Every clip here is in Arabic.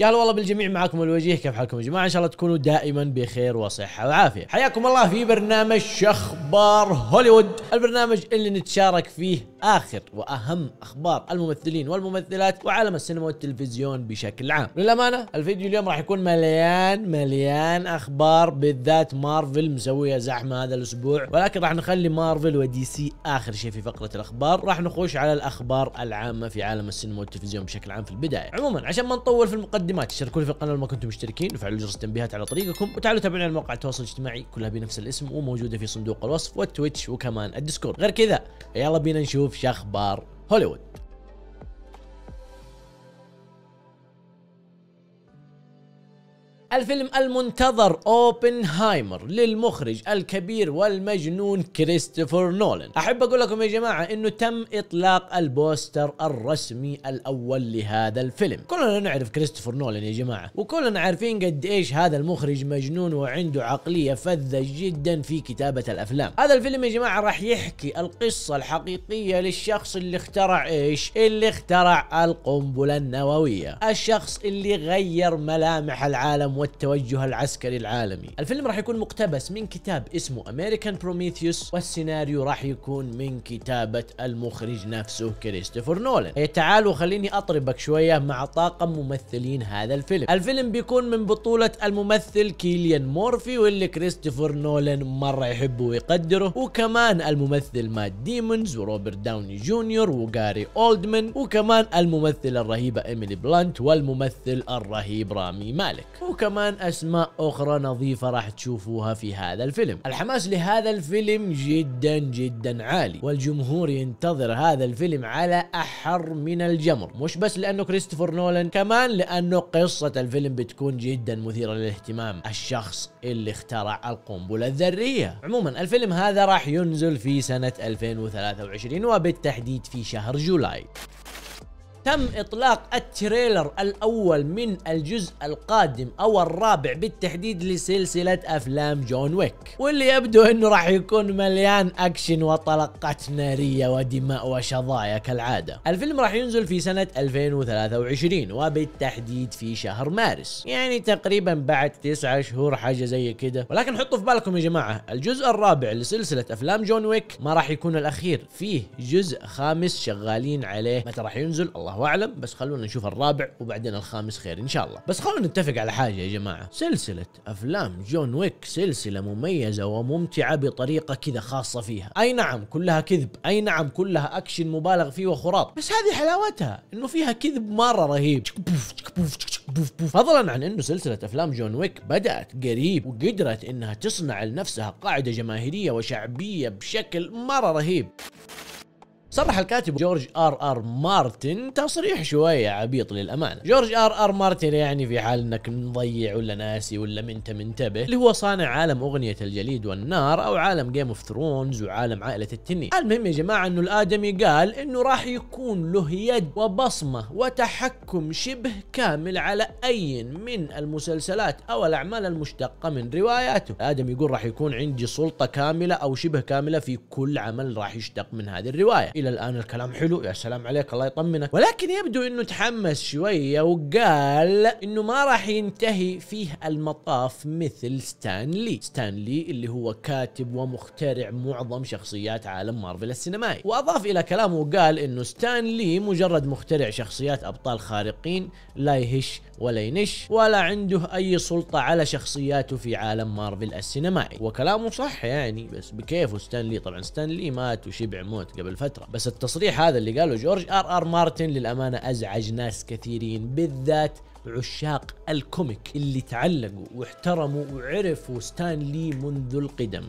يا هلا والله بالجميع معاكم الوجيه كيف حالكم يا جماعه ان شاء الله تكونوا دائما بخير وصحه وعافيه حياكم الله في برنامج شخبار هوليوود البرنامج اللي نتشارك فيه اخر واهم اخبار الممثلين والممثلات وعالم السينما والتلفزيون بشكل عام للامانه الفيديو اليوم راح يكون مليان مليان اخبار بالذات مارفل مسويه زحمه هذا الاسبوع ولكن راح نخلي مارفل ودي سي اخر شيء في فقره الاخبار راح نخش على الاخبار العامه في عالم السينما والتلفزيون بشكل عام في البدايه عموما عشان ما نطول في المقدمه المقدمات اشتركوا في القناه لو ما كنتم مشتركين وفعلوا جرس التنبيهات على طريقكم وتعالوا تابعونا على مواقع التواصل الاجتماعي كلها بنفس الاسم وموجوده في صندوق الوصف والتويتش وكمان الديسكورد غير كذا يلا بينا نشوف شخبار هوليوود الفيلم المنتظر اوبنهايمر للمخرج الكبير والمجنون كريستوفر نولان احب اقول لكم يا جماعه انه تم اطلاق البوستر الرسمي الاول لهذا الفيلم كلنا نعرف كريستوفر نولان يا جماعه وكلنا عارفين قد ايش هذا المخرج مجنون وعنده عقليه فذه جدا في كتابه الافلام هذا الفيلم يا جماعه راح يحكي القصه الحقيقيه للشخص اللي اخترع ايش اللي اخترع القنبله النوويه الشخص اللي غير ملامح العالم والتوجه العسكري العالمي الفيلم راح يكون مقتبس من كتاب اسمه أمريكان بروميثيوس والسيناريو راح يكون من كتابة المخرج نفسه كريستوفر نولان إيه، تعالوا خليني أطربك شوية مع طاقم ممثلين هذا الفيلم الفيلم بيكون من بطولة الممثل كيليان مورفي واللي كريستوفر نولان مرة يحبه ويقدره وكمان الممثل مات ديمونز وروبرت داوني جونيور وغاري اولدمان وكمان الممثلة الرهيبة ايميلي بلانت والممثل الرهيب رامي مالك وكمان وكمان اسماء اخرى نظيفه راح تشوفوها في هذا الفيلم الحماس لهذا الفيلم جدا جدا عالي والجمهور ينتظر هذا الفيلم على احر من الجمر مش بس لانه كريستوفر نولان كمان لانه قصه الفيلم بتكون جدا مثيره للاهتمام الشخص اللي اخترع القنبله الذريه عموما الفيلم هذا راح ينزل في سنه 2023 وبالتحديد في شهر جولاي تم إطلاق التريلر الأول من الجزء القادم أو الرابع بالتحديد لسلسلة أفلام جون ويك واللي يبدو أنه راح يكون مليان أكشن وطلقات نارية ودماء وشظايا كالعادة الفيلم راح ينزل في سنة 2023 وبالتحديد في شهر مارس يعني تقريبا بعد تسعة شهور حاجة زي كده ولكن حطوا في بالكم يا جماعة الجزء الرابع لسلسلة أفلام جون ويك ما راح يكون الأخير فيه جزء خامس شغالين عليه متى راح ينزل الله الله اعلم بس خلونا نشوف الرابع وبعدين الخامس خير ان شاء الله بس خلونا نتفق على حاجه يا جماعه سلسله افلام جون ويك سلسله مميزه وممتعه بطريقه كذا خاصه فيها اي نعم كلها كذب اي نعم كلها اكشن مبالغ فيه وخراط بس هذه حلاوتها انه فيها كذب مره رهيب فضلا عن انه سلسله افلام جون ويك بدات قريب وقدرت انها تصنع لنفسها قاعده جماهيريه وشعبيه بشكل مره رهيب صرح الكاتب جورج ار ار مارتن تصريح شويه عبيط للامانه جورج ار ار مارتن يعني في حال انك مضيع ولا ناسي ولا منت منتبه اللي هو صانع عالم اغنيه الجليد والنار او عالم جيم اوف ثرونز وعالم عائله التنين المهم يا جماعه انه الادمي قال انه راح يكون له يد وبصمه وتحكم شبه كامل على اي من المسلسلات او الاعمال المشتقه من رواياته الادمي يقول راح يكون عندي سلطه كامله او شبه كامله في كل عمل راح يشتق من هذه الروايه الى الان الكلام حلو يا سلام عليك الله يطمنك ولكن يبدو انه تحمس شويه وقال انه ما راح ينتهي فيه المطاف مثل ستانلي ستانلي اللي هو كاتب ومخترع معظم شخصيات عالم مارفل السينمائي واضاف الى كلامه وقال انه ستانلي مجرد مخترع شخصيات ابطال خارقين لا يهش ولا ينش ولا عنده اي سلطه على شخصياته في عالم مارفل السينمائي وكلامه صح يعني بس بكيفه ستانلي طبعا ستانلي مات وشبع موت قبل فتره بس التصريح هذا اللي قاله جورج ار ار مارتن للامانه ازعج ناس كثيرين بالذات عشاق الكوميك اللي تعلقوا واحترموا وعرفوا ستانلي منذ القدم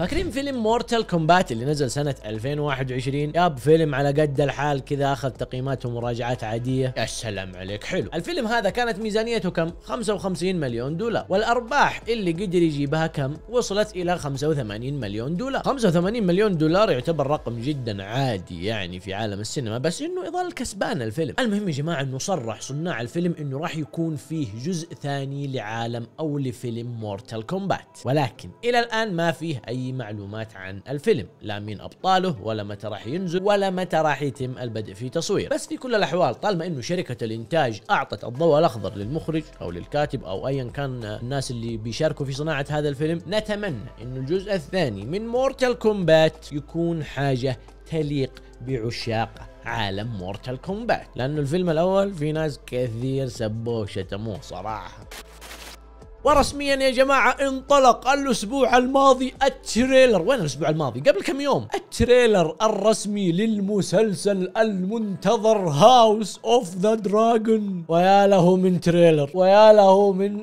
فاكرين فيلم مورتال كومبات اللي نزل سنة 2021 ياب فيلم على قد الحال كذا اخذ تقييمات ومراجعات عادية يا سلام عليك حلو الفيلم هذا كانت ميزانيته كم 55 مليون دولار والارباح اللي قدر يجيبها كم وصلت الى 85 مليون دولار 85 مليون دولار يعتبر رقم جدا عادي يعني في عالم السينما بس انه يظل كسبان الفيلم المهم يا جماعة انه صرح صناع الفيلم انه راح يكون فيه جزء ثاني لعالم او لفيلم مورتال كومبات ولكن الى الان ما فيه اي معلومات عن الفيلم لا مين ابطاله ولا متى راح ينزل ولا متى راح يتم البدء في تصوير بس في كل الاحوال طالما انه شركه الانتاج اعطت الضوء الاخضر للمخرج او للكاتب او ايا كان الناس اللي بيشاركوا في صناعه هذا الفيلم نتمنى انه الجزء الثاني من مورتال كومبات يكون حاجه تليق بعشاق عالم مورتال كومبات لانه الفيلم الاول في ناس كثير سبوه وشتموه صراحه ورسميا يا جماعة انطلق الأسبوع الماضي التريلر وين الأسبوع الماضي قبل كم يوم التريلر الرسمي للمسلسل المنتظر هاوس اوف ذا دراجون ويا له من تريلر ويا له من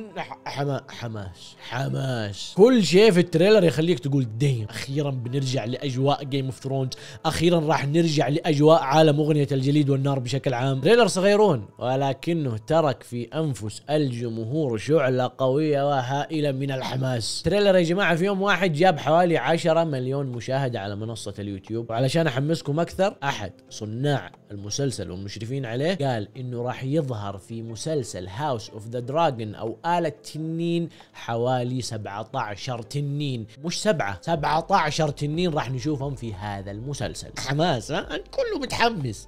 حما حماس حماس كل شيء في التريلر يخليك تقول ديم أخيرا بنرجع لأجواء جيم اوف ثرونز أخيرا راح نرجع لأجواء عالم أغنية الجليد والنار بشكل عام تريلر صغيرون ولكنه ترك في أنفس الجمهور شعلة قوية قوية وهائلة من الحماس تريلر يا جماعة في يوم واحد جاب حوالي 10 مليون مشاهدة على منصة اليوتيوب وعلشان أحمسكم أكثر أحد صناع المسلسل والمشرفين عليه قال إنه راح يظهر في مسلسل هاوس اوف ذا دراجون أو آلة تنين حوالي 17 تنين مش سبعة 17 تنين راح نشوفهم في هذا المسلسل حماس ها؟ كله متحمس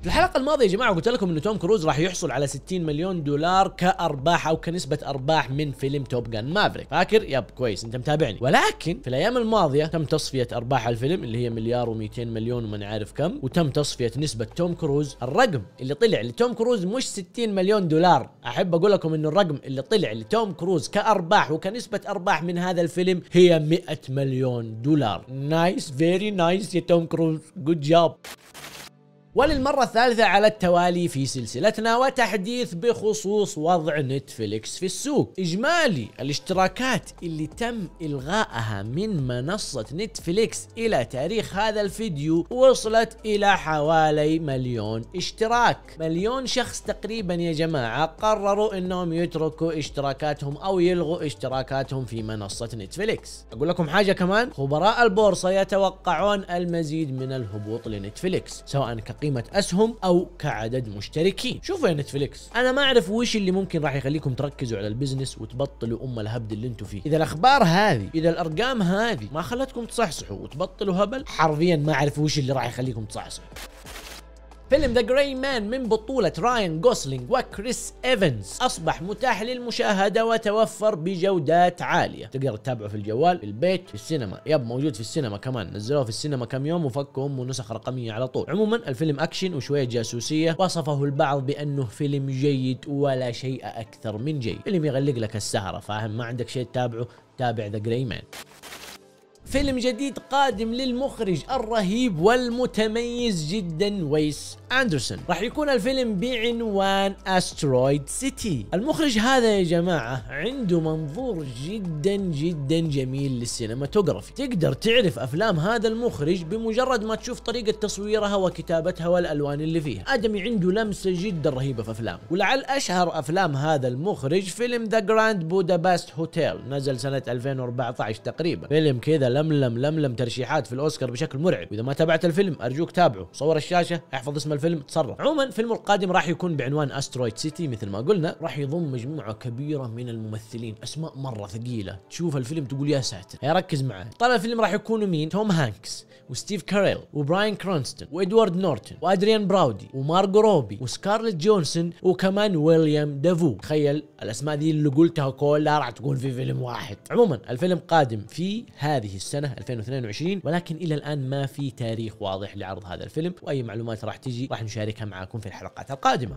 في الحلقة الماضية يا جماعة قلت لكم انه توم كروز راح يحصل على 60 مليون دولار كأرباح او كنسبة ارباح من فيلم توب جان مافريك، فاكر؟ يب كويس انت متابعني، ولكن في الايام الماضية تم تصفية ارباح الفيلم اللي هي مليار و200 مليون وما نعرف كم، وتم تصفية نسبة توم كروز، الرقم اللي طلع لتوم كروز مش 60 مليون دولار، احب اقول لكم انه الرقم اللي طلع لتوم كروز كأرباح وكنسبة ارباح من هذا الفيلم هي 100 مليون دولار. نايس فيري نايس يا توم كروز، جود جوب. وللمرة الثالثة على التوالي في سلسلتنا وتحديث بخصوص وضع نتفليكس في السوق إجمالي الاشتراكات اللي تم إلغائها من منصة نتفليكس إلى تاريخ هذا الفيديو وصلت إلى حوالي مليون اشتراك مليون شخص تقريبا يا جماعة قرروا أنهم يتركوا اشتراكاتهم أو يلغوا اشتراكاتهم في منصة نتفليكس أقول لكم حاجة كمان خبراء البورصة يتوقعون المزيد من الهبوط لنتفليكس سواء كقيمة كقيمة اسهم او كعدد مشتركين شوفوا يا نتفليكس انا ما اعرف وش اللي ممكن راح يخليكم تركزوا على البزنس وتبطلوا ام الهبد اللي انتم فيه اذا الاخبار هذه اذا الارقام هذه ما خلتكم تصحصحوا وتبطلوا هبل حرفيا ما اعرف وش اللي راح يخليكم تصحصحوا فيلم ذا جراي مان من بطولة راين جوسلينج وكريس ايفنز اصبح متاح للمشاهدة وتوفر بجودات عالية تقدر تتابعه في الجوال في البيت في السينما يب موجود في السينما كمان نزلوه في السينما كم يوم وفكوا امه نسخ رقمية على طول عموما الفيلم اكشن وشوية جاسوسية وصفه البعض بانه فيلم جيد ولا شيء اكثر من جيد فيلم يغلق لك السهرة فاهم ما عندك شيء تتابعه تابع ذا جراي مان فيلم جديد قادم للمخرج الرهيب والمتميز جدا ويس اندرسون راح يكون الفيلم بعنوان استرويد سيتي المخرج هذا يا جماعه عنده منظور جدا جدا جميل للسينماتوجرافي تقدر تعرف افلام هذا المخرج بمجرد ما تشوف طريقه تصويرها وكتابتها والالوان اللي فيها ادمي عنده لمسه جدا رهيبه في افلامه ولعل اشهر افلام هذا المخرج فيلم ذا جراند بودابست هوتيل نزل سنه 2014 تقريبا فيلم كذا لملم لملم ترشيحات في الاوسكار بشكل مرعب واذا ما تابعت الفيلم ارجوك تابعه صور الشاشه احفظ اسم الفيلم تصرف عموما الفيلم القادم راح يكون بعنوان استرويد سيتي مثل ما قلنا راح يضم مجموعه كبيره من الممثلين اسماء مره ثقيله تشوف الفيلم تقول يا ساتر ركز معاه طلع الفيلم راح يكونوا مين توم هانكس وستيف كاريل وبراين كرونستون وادوارد نورتن وادريان براودي ومارجو روبي وسكارلت جونسون وكمان ويليام دافو تخيل الاسماء دي اللي قلتها كلها راح تكون في فيلم واحد عموما الفيلم قادم في هذه السنه 2022 ولكن الى الان ما في تاريخ واضح لعرض هذا الفيلم واي معلومات راح تجي راح نشاركها معاكم في الحلقات القادمة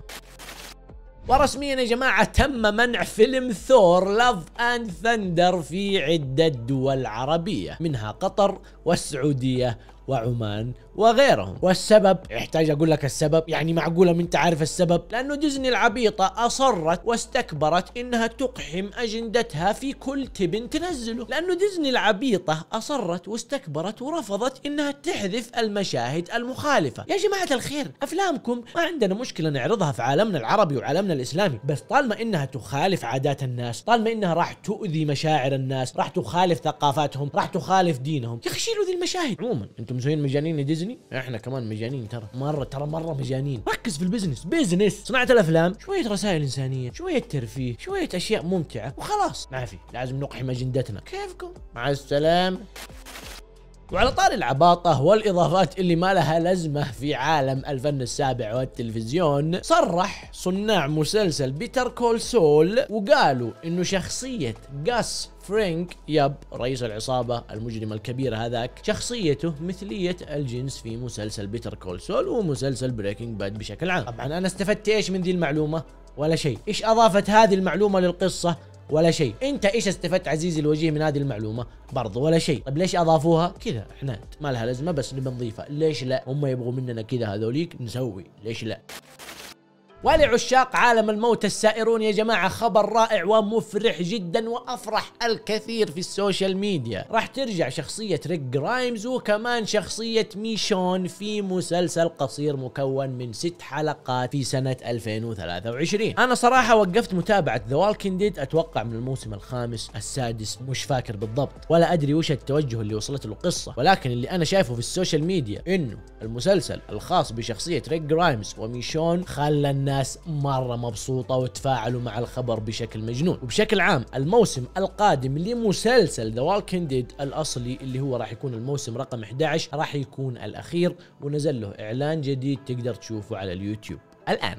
ورسميا يا جماعة تم منع فيلم ثور لاف اند ثندر في عدة دول عربية منها قطر والسعودية وعمان وغيرهم والسبب يحتاج أقول لك السبب يعني معقولة من تعرف السبب لأنه ديزني العبيطة أصرت واستكبرت إنها تقحم أجندتها في كل تبن تنزله لأنه ديزني العبيطة أصرت واستكبرت ورفضت إنها تحذف المشاهد المخالفة يا جماعة الخير أفلامكم ما عندنا مشكلة نعرضها في عالمنا العربي وعالمنا الإسلامي بس طالما إنها تخالف عادات الناس طالما إنها راح تؤذي مشاعر الناس راح تخالف ثقافاتهم راح تخالف دينهم يخشيلوا ذي المشاهد عموما أنتم مسويين مجانين ديزني احنا كمان مجانين ترى مره ترى مره مجانين ركز في البزنس بزنس صناعه الافلام شويه رسائل انسانيه شويه ترفيه شويه اشياء ممتعه وخلاص ما في لازم نقحم اجندتنا كيفكم مع السلامه وعلى طار العباطة والإضافات اللي ما لها لزمة في عالم الفن السابع والتلفزيون صرح صناع مسلسل بيتر كول سول وقالوا انه شخصية جاس فرينك يب رئيس العصابة المجرمة الكبيرة هذاك شخصيته مثلية الجنس في مسلسل بيتر كول سول ومسلسل بريكنج باد بشكل عام طبعا أنا استفدت إيش من ذي المعلومة ولا شيء إيش أضافت هذه المعلومة للقصة ولا شيء انت ايش استفدت عزيزي الوجيه من هذه المعلومه برضو ولا شيء طيب ليش اضافوها كذا احنا ما لها لازمه بس نبي نضيفها ليش لا هم يبغوا مننا كذا هذوليك نسوي ليش لا ولعشاق عالم الموت السائرون يا جماعة خبر رائع ومفرح جدا وأفرح الكثير في السوشيال ميديا راح ترجع شخصية ريك جرايمز وكمان شخصية ميشون في مسلسل قصير مكون من ست حلقات في سنة 2023 أنا صراحة وقفت متابعة ذا والكن ديد أتوقع من الموسم الخامس السادس مش فاكر بالضبط ولا أدري وش التوجه اللي وصلت له القصة ولكن اللي أنا شايفه في السوشيال ميديا إنه المسلسل الخاص بشخصية ريك جرايمز وميشون خلى الناس الناس مره مبسوطه وتفاعلوا مع الخبر بشكل مجنون وبشكل عام الموسم القادم لمسلسل ذا Walking Dead الاصلي اللي هو راح يكون الموسم رقم 11 راح يكون الاخير ونزل له اعلان جديد تقدر تشوفه على اليوتيوب الان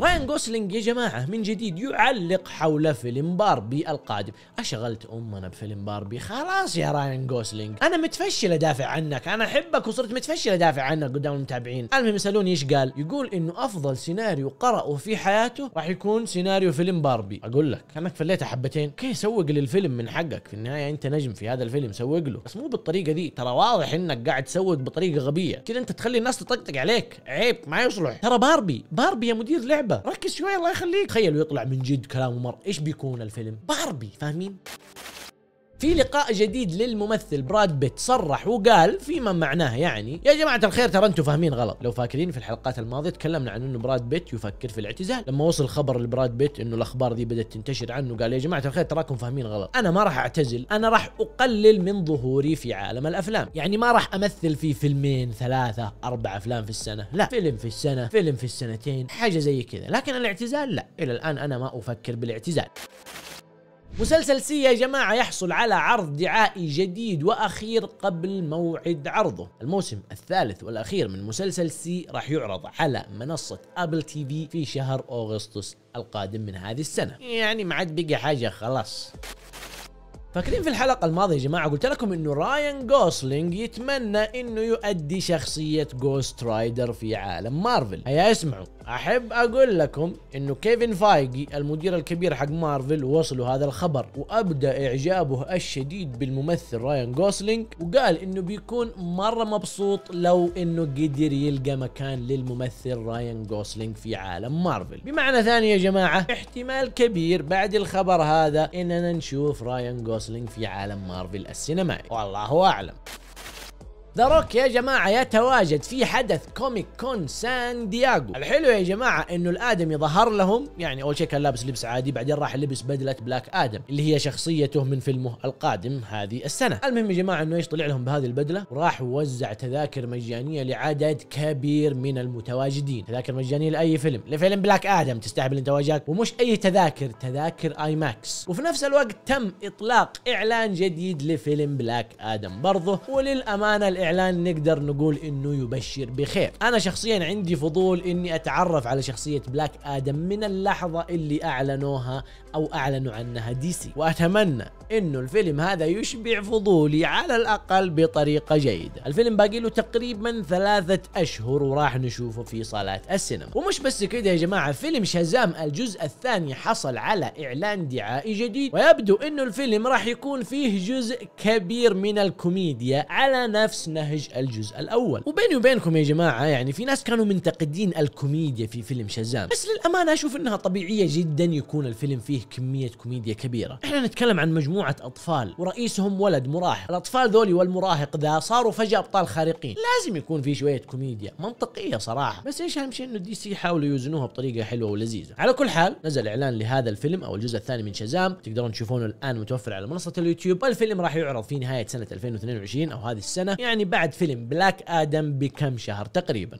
راين جوسلينج يا جماعة من جديد يعلق حول فيلم باربي القادم أشغلت أمنا بفيلم باربي خلاص يا راين جوسلينج أنا متفشل أدافع عنك أنا أحبك وصرت متفشل أدافع عنك قدام المتابعين المهم يسألوني إيش قال يقول إنه أفضل سيناريو قرأه في حياته راح يكون سيناريو فيلم باربي أقول لك كأنك فليتها حبتين كيف سوق للفيلم من حقك في النهاية أنت نجم في هذا الفيلم سوق له بس مو بالطريقة دي ترى واضح إنك قاعد تسوق بطريقة غبية كذا أنت تخلي الناس تطقطق عليك عيب ما يصلح ترى باربي باربي يا مدير لعبة اللعبه ركز شوي الله يخليك تخيلوا يطلع من جد كلام مر ايش بيكون الفيلم باربي فاهمين في لقاء جديد للممثل براد بيت صرح وقال فيما معناه يعني يا جماعه الخير ترى انتم فاهمين غلط لو فاكرين في الحلقات الماضيه تكلمنا عن انه براد بيت يفكر في الاعتزال لما وصل خبر لبراد بيت انه الاخبار دي بدات تنتشر عنه قال يا جماعه الخير تراكم فاهمين غلط انا ما راح اعتزل انا راح اقلل من ظهوري في عالم الافلام يعني ما راح امثل في فيلمين ثلاثه اربع افلام في السنه لا فيلم في السنه فيلم في السنتين حاجه زي كذا لكن الاعتزال لا الى الان انا ما افكر بالاعتزال مسلسل سي يا جماعة يحصل على عرض دعائي جديد وأخير قبل موعد عرضه الموسم الثالث والأخير من مسلسل سي راح يعرض على منصة أبل تي في في شهر أغسطس القادم من هذه السنة يعني ما عاد بقي حاجة خلاص فاكرين في الحلقة الماضية يا جماعة قلت لكم انه رايان جوسلينج يتمنى انه يؤدي شخصية جوست رايدر في عالم مارفل هيا اسمعوا احب اقول لكم انه كيفن فايجي المدير الكبير حق مارفل وصلوا هذا الخبر وابدى اعجابه الشديد بالممثل رايان جوسلينج وقال انه بيكون مرة مبسوط لو انه قدر يلقى مكان للممثل رايان جوسلينج في عالم مارفل بمعنى ثاني يا جماعة احتمال كبير بعد الخبر هذا اننا نشوف رايان جوسلينج جوسلينج في عالم مارفل السينمائي والله أعلم ذا روك يا جماعه يتواجد في حدث كوميك كون سان دياغو الحلو يا جماعه انه الادمي ظهر لهم يعني اول شيء كان لابس لبس عادي بعدين راح لبس بدله بلاك ادم اللي هي شخصيته من فيلمه القادم هذه السنه المهم يا جماعه انه ايش طلع لهم بهذه البدله وراح وزع تذاكر مجانيه لعدد كبير من المتواجدين تذاكر مجانيه لاي فيلم لفيلم بلاك ادم تستهبل انت واجهك ومش اي تذاكر تذاكر اي ماكس وفي نفس الوقت تم اطلاق اعلان جديد لفيلم بلاك ادم برضه وللامانه الإعلان اعلان نقدر نقول انه يبشر بخير انا شخصيا عندي فضول اني اتعرف على شخصيه بلاك ادم من اللحظه اللي اعلنوها او اعلنوا عنها دي سي واتمنى انه الفيلم هذا يشبع فضولي على الاقل بطريقه جيده الفيلم باقي له تقريبا ثلاثة اشهر وراح نشوفه في صالات السينما ومش بس كده يا جماعه فيلم شازام الجزء الثاني حصل على اعلان دعائي جديد ويبدو انه الفيلم راح يكون فيه جزء كبير من الكوميديا على نفس نهج الجزء الاول وبيني وبينكم يا جماعه يعني في ناس كانوا منتقدين الكوميديا في فيلم شازام بس للامانه اشوف انها طبيعيه جدا يكون الفيلم فيه فيه كميه كوميديا كبيره احنا نتكلم عن مجموعه اطفال ورئيسهم ولد مراهق الاطفال ذولي والمراهق ذا صاروا فجاه ابطال خارقين لازم يكون في شويه كوميديا منطقيه صراحه بس ايش اهم شيء انه دي سي يحاولوا يوزنوها بطريقه حلوه ولذيذه على كل حال نزل اعلان لهذا الفيلم او الجزء الثاني من شازام تقدرون تشوفونه الان متوفر على منصه اليوتيوب والفيلم راح يعرض في نهايه سنه 2022 او هذه السنه يعني بعد فيلم بلاك ادم بكم شهر تقريبا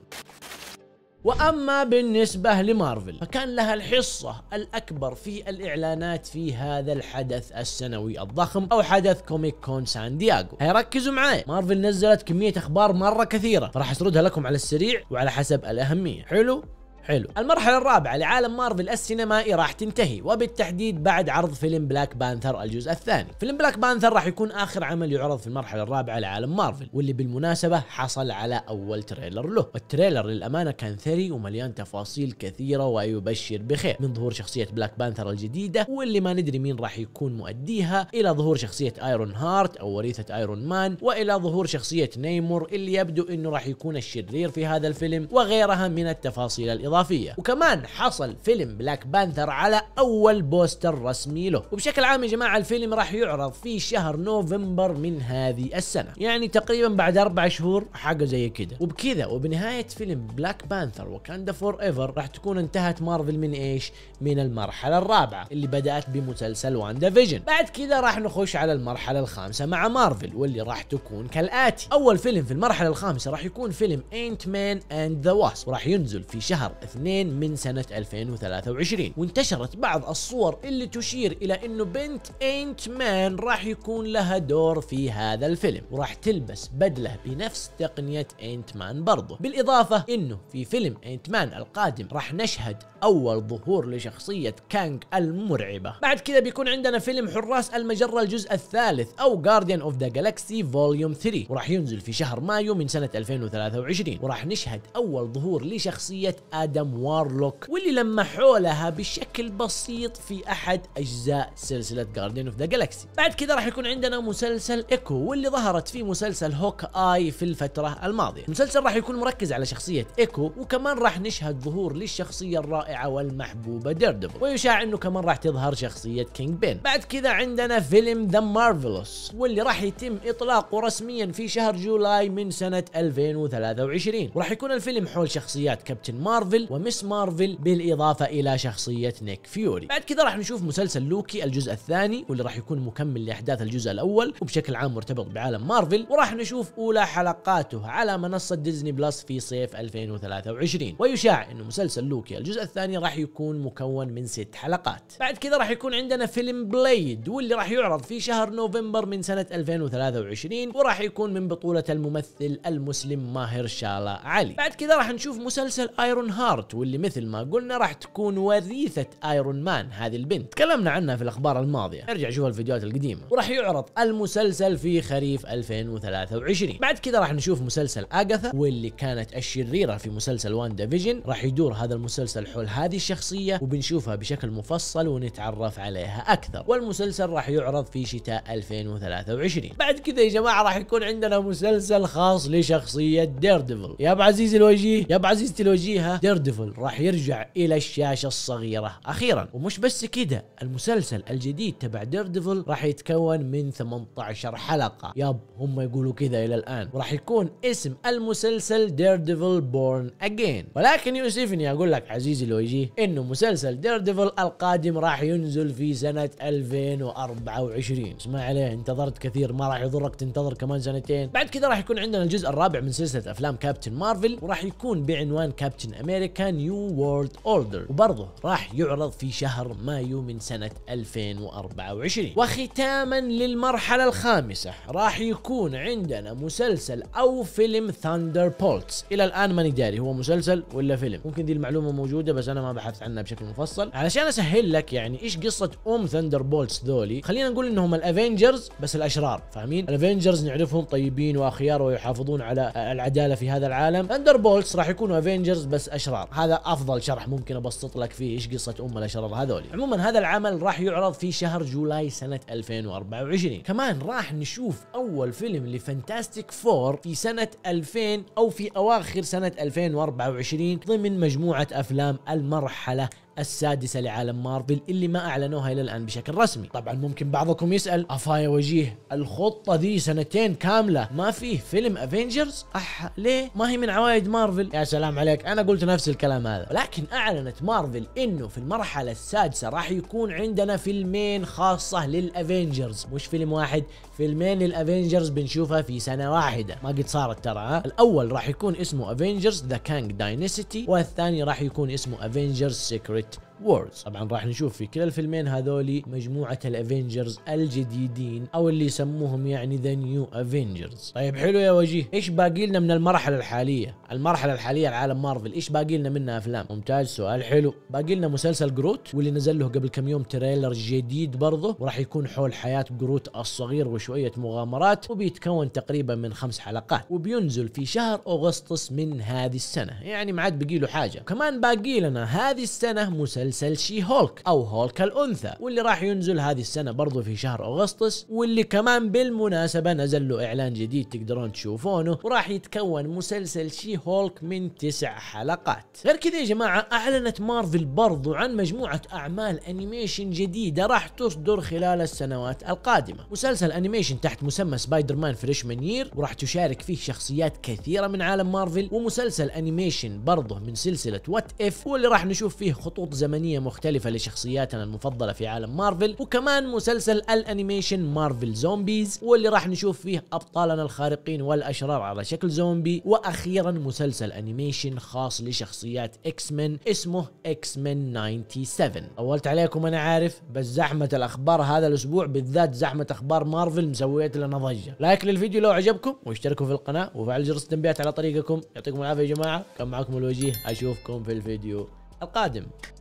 واما بالنسبه لمارفل فكان لها الحصه الاكبر في الاعلانات في هذا الحدث السنوي الضخم او حدث كوميك كون سان دياغو هيركزوا معي مارفل نزلت كميه اخبار مره كثيره فراح اسردها لكم على السريع وعلى حسب الاهميه حلو حلو المرحلة الرابعة لعالم مارفل السينمائي راح تنتهي وبالتحديد بعد عرض فيلم بلاك بانثر الجزء الثاني فيلم بلاك بانثر راح يكون آخر عمل يعرض في المرحلة الرابعة لعالم مارفل واللي بالمناسبة حصل على أول تريلر له والتريلر للأمانة كان ثري ومليان تفاصيل كثيرة ويبشر بخير من ظهور شخصية بلاك بانثر الجديدة واللي ما ندري مين راح يكون مؤديها إلى ظهور شخصية ايرون هارت أو وريثة ايرون مان وإلى ظهور شخصية نيمور اللي يبدو أنه راح يكون الشرير في هذا الفيلم وغيرها من التفاصيل الإضافية اضافيه وكمان حصل فيلم بلاك بانثر على اول بوستر رسمي له وبشكل عام يا جماعه الفيلم راح يعرض في شهر نوفمبر من هذه السنه يعني تقريبا بعد اربع شهور حاجه زي كده وبكذا وبنهايه فيلم بلاك بانثر وكاندا فور ايفر راح تكون انتهت مارفل من ايش من المرحله الرابعه اللي بدات بمسلسل واندا فيجن بعد كذا راح نخش على المرحله الخامسه مع مارفل واللي راح تكون كالاتي اول فيلم في المرحله الخامسه راح يكون فيلم انت مان اند ذا واسب وراح ينزل في شهر 2 من سنة 2023 وانتشرت بعض الصور اللي تشير إلى أنه بنت أينت مان راح يكون لها دور في هذا الفيلم وراح تلبس بدلة بنفس تقنية أينت مان برضه بالإضافة أنه في فيلم أينت مان القادم راح نشهد أول ظهور لشخصية كانج المرعبة بعد كذا بيكون عندنا فيلم حراس المجرة الجزء الثالث أو Guardian of the Galaxy Volume 3 وراح ينزل في شهر مايو من سنة 2023 وراح نشهد أول ظهور لشخصية آدم آدم وارلوك واللي لمحوا لها بشكل بسيط في أحد أجزاء سلسلة جاردين اوف ذا جالكسي بعد كذا راح يكون عندنا مسلسل إيكو واللي ظهرت في مسلسل هوك آي في الفترة الماضية المسلسل راح يكون مركز على شخصية إيكو وكمان راح نشهد ظهور للشخصية الرائعة والمحبوبة ديردبل ويشاع أنه كمان راح تظهر شخصية كينج بين بعد كذا عندنا فيلم ذا مارفلوس واللي راح يتم إطلاقه رسميا في شهر جولاي من سنة 2023 وراح يكون الفيلم حول شخصيات كابتن مارفل مارفل ومس مارفل بالاضافه الى شخصيه نيك فيوري بعد كذا راح نشوف مسلسل لوكي الجزء الثاني واللي راح يكون مكمل لاحداث الجزء الاول وبشكل عام مرتبط بعالم مارفل وراح نشوف اولى حلقاته على منصه ديزني بلس في صيف 2023 ويشاع انه مسلسل لوكي الجزء الثاني راح يكون مكون من ست حلقات بعد كذا راح يكون عندنا فيلم بليد واللي راح يعرض في شهر نوفمبر من سنه 2023 وراح يكون من بطوله الممثل المسلم ماهر شالا علي بعد كذا راح نشوف مسلسل ايرون هارت هارت واللي مثل ما قلنا راح تكون وظيفة ايرون مان هذه البنت تكلمنا عنها في الاخبار الماضية ارجع شوف الفيديوهات القديمة وراح يعرض المسلسل في خريف 2023 بعد كذا راح نشوف مسلسل اغاثا واللي كانت الشريرة في مسلسل وان ديفيجن راح يدور هذا المسلسل حول هذه الشخصية وبنشوفها بشكل مفصل ونتعرف عليها اكثر والمسلسل راح يعرض في شتاء 2023 بعد كذا يا جماعة راح يكون عندنا مسلسل خاص لشخصية ديردفل يا ابو عزيز الوجيه يا ابو عزيزتي الوجيهة دير ديفل راح يرجع الى الشاشه الصغيره اخيرا ومش بس كده المسلسل الجديد تبع دير ديفل راح يتكون من 18 حلقه ياب هم يقولوا كذا الى الان وراح يكون اسم المسلسل دير ديفل بورن اجين ولكن يوسفني اقول لك عزيزي يجي انه مسلسل دير ديفل القادم راح ينزل في سنه 2024 اسمع عليه انتظرت كثير ما راح يضرك تنتظر كمان سنتين بعد كذا راح يكون عندنا الجزء الرابع من سلسله افلام كابتن مارفل وراح يكون بعنوان كابتن امريكا امريكا نيو وورلد اوردر وبرضه راح يعرض في شهر مايو من سنة 2024 وختاما للمرحلة الخامسة راح يكون عندنا مسلسل او فيلم ثاندر بولتس الى الان ماني داري هو مسلسل ولا فيلم ممكن دي المعلومة موجودة بس انا ما بحثت عنها بشكل مفصل علشان اسهل لك يعني ايش قصة ام ثاندر بولتس ذولي خلينا نقول انهم الافينجرز بس الاشرار فاهمين الافينجرز نعرفهم طيبين واخيار ويحافظون على العدالة في هذا العالم ثاندر بولتس راح يكونوا افينجرز بس اشرار الاشرار هذا افضل شرح ممكن ابسط لك فيه ايش قصه ام الاشرار هذول عموما هذا العمل راح يعرض في شهر جولاي سنه 2024 كمان راح نشوف اول فيلم لفانتاستيك فور في سنه 2000 او في اواخر سنه 2024 ضمن مجموعه افلام المرحله السادسة لعالم مارفل اللي ما أعلنوها إلى الآن بشكل رسمي طبعا ممكن بعضكم يسأل أفايا وجيه الخطة ذي سنتين كاملة ما فيه فيلم أفينجرز أح ليه ما هي من عوائد مارفل يا سلام عليك أنا قلت نفس الكلام هذا ولكن أعلنت مارفل إنه في المرحلة السادسة راح يكون عندنا فيلمين خاصة للأفينجرز مش فيلم واحد فيلمين للأفينجرز بنشوفها في سنة واحدة ما قد صارت ترى ها الأول راح يكون اسمه أفينجرز ذا كانج داينستي والثاني راح يكون اسمه أفينجرز سيكريت وورز طبعا راح نشوف في كلا الفيلمين هذولي مجموعة الافينجرز الجديدين او اللي يسموهم يعني ذا نيو افينجرز طيب حلو يا وجيه ايش باقي لنا من المرحلة الحالية المرحلة الحالية العالم مارفل ايش باقي لنا منها افلام ممتاز سؤال حلو باقي لنا مسلسل جروت واللي نزل له قبل كم يوم تريلر جديد برضه وراح يكون حول حياة جروت الصغير وشوية مغامرات وبيتكون تقريبا من خمس حلقات وبينزل في شهر اغسطس من هذه السنة يعني ما عاد بقي له حاجة كمان باقي لنا هذه السنة مسلسل مسلسل شي هولك او هولك الانثى واللي راح ينزل هذه السنه برضو في شهر اغسطس واللي كمان بالمناسبه نزل له اعلان جديد تقدرون تشوفونه وراح يتكون مسلسل شي هولك من تسع حلقات غير كذا يا جماعه اعلنت مارفل برضو عن مجموعه اعمال انيميشن جديده راح تصدر خلال السنوات القادمه مسلسل انيميشن تحت مسمى سبايدر مان فريشمان يير وراح تشارك فيه شخصيات كثيره من عالم مارفل ومسلسل انيميشن برضه من سلسله وات اف واللي راح نشوف فيه خطوط زمنيه زمنية مختلفة لشخصياتنا المفضلة في عالم مارفل وكمان مسلسل الانيميشن مارفل زومبيز واللي راح نشوف فيه ابطالنا الخارقين والاشرار على شكل زومبي واخيرا مسلسل انيميشن خاص لشخصيات اكس مان اسمه اكس مان 97 طولت عليكم انا عارف بس زحمة الاخبار هذا الاسبوع بالذات زحمة اخبار مارفل مسويت لنا ضجة لايك للفيديو لو عجبكم واشتركوا في القناة وفعل جرس التنبيهات على طريقكم يعطيكم العافية يا جماعة كان معكم الوجيه اشوفكم في الفيديو القادم